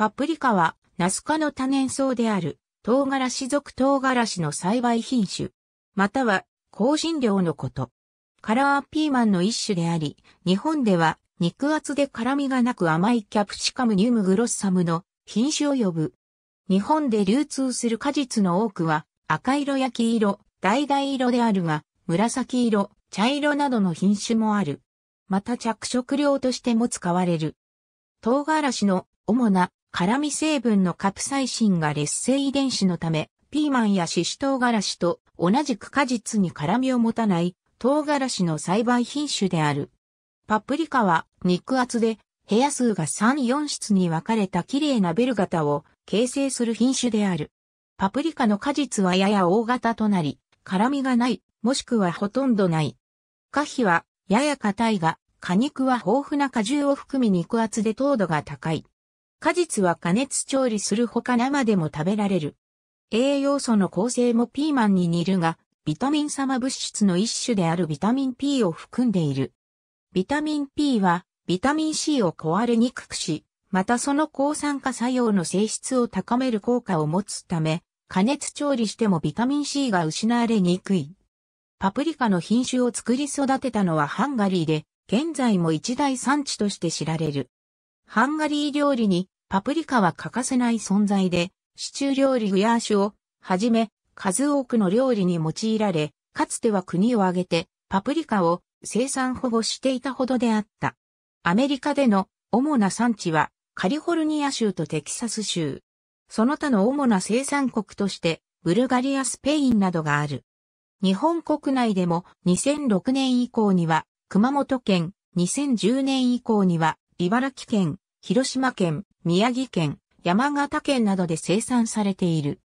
パプリカは、ナス科の多年草である、唐辛子属唐辛子の栽培品種、または、香辛料のこと。カラーピーマンの一種であり、日本では、肉厚で辛みがなく甘いキャプシカムニームグロッサムの品種を呼ぶ。日本で流通する果実の多くは、赤色や黄色、橙色であるが、紫色、茶色などの品種もある。また着色料としても使われる。唐辛子の主な辛味成分のカプサイシンが劣性遺伝子のため、ピーマンやシシトウガラシと同じく果実に辛味を持たない唐辛子の栽培品種である。パプリカは肉厚で部屋数が3、4室に分かれた綺麗なベル型を形成する品種である。パプリカの果実はやや大型となり、辛味がない、もしくはほとんどない。果皮はやや硬いが、果肉は豊富な果汁を含み肉厚で糖度が高い。果実は加熱調理するほか生でも食べられる。栄養素の構成もピーマンに似るが、ビタミン様物質の一種であるビタミン P を含んでいる。ビタミン P は、ビタミン C を壊れにくくし、またその抗酸化作用の性質を高める効果を持つため、加熱調理してもビタミン C が失われにくい。パプリカの品種を作り育てたのはハンガリーで、現在も一大産地として知られる。ハンガリー料理にパプリカは欠かせない存在で、シチュー料理グヤーシュをはじめ数多くの料理に用いられ、かつては国を挙げてパプリカを生産保護していたほどであった。アメリカでの主な産地はカリフォルニア州とテキサス州。その他の主な生産国としてブルガリア、スペインなどがある。日本国内でも2006年以降には熊本県、2010年以降には茨城県、広島県、宮城県、山形県などで生産されている。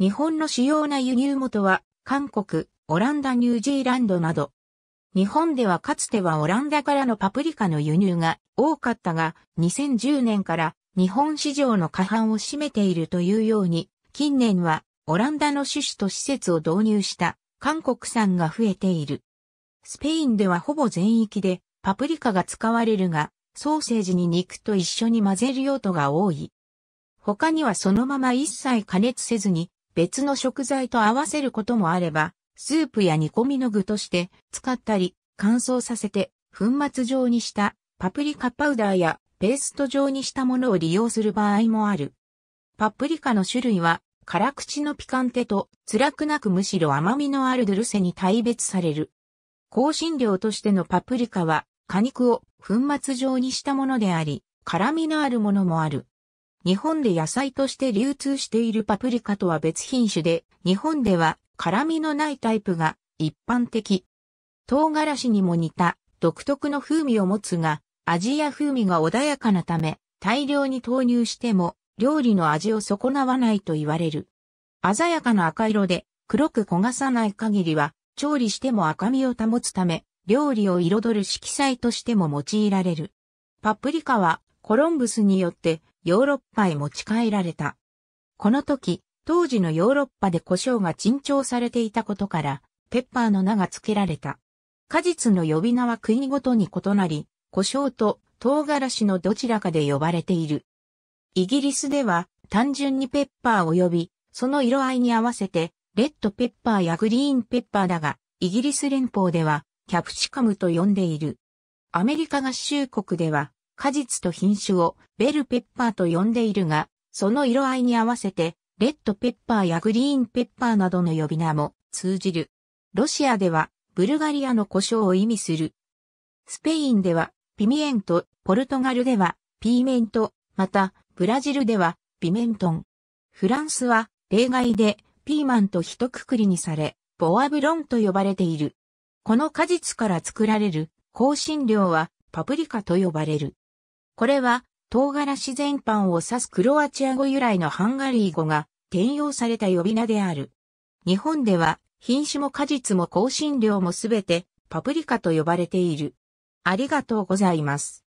日本の主要な輸入元は、韓国、オランダ、ニュージーランドなど。日本ではかつてはオランダからのパプリカの輸入が多かったが、2010年から日本市場の過半を占めているというように、近年はオランダの種子と施設を導入した韓国産が増えている。スペインではほぼ全域でパプリカが使われるが、ソーセージに肉と一緒に混ぜる用途が多い。他にはそのまま一切加熱せずに別の食材と合わせることもあれば、スープや煮込みの具として使ったり、乾燥させて粉末状にしたパプリカパウダーやペースト状にしたものを利用する場合もある。パプリカの種類は辛口のピカンテと辛くなくむしろ甘みのあるドゥルセに大別される。香辛料としてのパプリカは果肉を粉末状にしたものであり、辛みのあるものもある。日本で野菜として流通しているパプリカとは別品種で、日本では辛みのないタイプが一般的。唐辛子にも似た独特の風味を持つが、味や風味が穏やかなため、大量に投入しても料理の味を損なわないと言われる。鮮やかな赤色で黒く焦がさない限りは、調理しても赤みを保つため、料理を彩る色彩としても用いられる。パプリカはコロンブスによってヨーロッパへ持ち帰られた。この時、当時のヨーロッパで胡椒が珍重されていたことから、ペッパーの名が付けられた。果実の呼び名は国ごとに異なり、胡椒と唐辛子のどちらかで呼ばれている。イギリスでは単純にペッパーを呼び、その色合いに合わせて、レッドペッパーやグリーンペッパーだが、イギリス連邦ではキャプシカムと呼んでいる。アメリカ合衆国では、果実と品種をベルペッパーと呼んでいるが、その色合いに合わせて、レッドペッパーやグリーンペッパーなどの呼び名も通じる。ロシアでは、ブルガリアの胡椒を意味する。スペインでは、ピミエント、ポルトガルでは、ピーメント、また、ブラジルでは、ピメントン。フランスは、例外で、ピーマンと一括りにされ、ボアブロンと呼ばれている。この果実から作られる香辛料はパプリカと呼ばれる。これは唐辛子全般を指すクロアチア語由来のハンガリー語が転用された呼び名である。日本では品種も果実も香辛料もすべてパプリカと呼ばれている。ありがとうございます。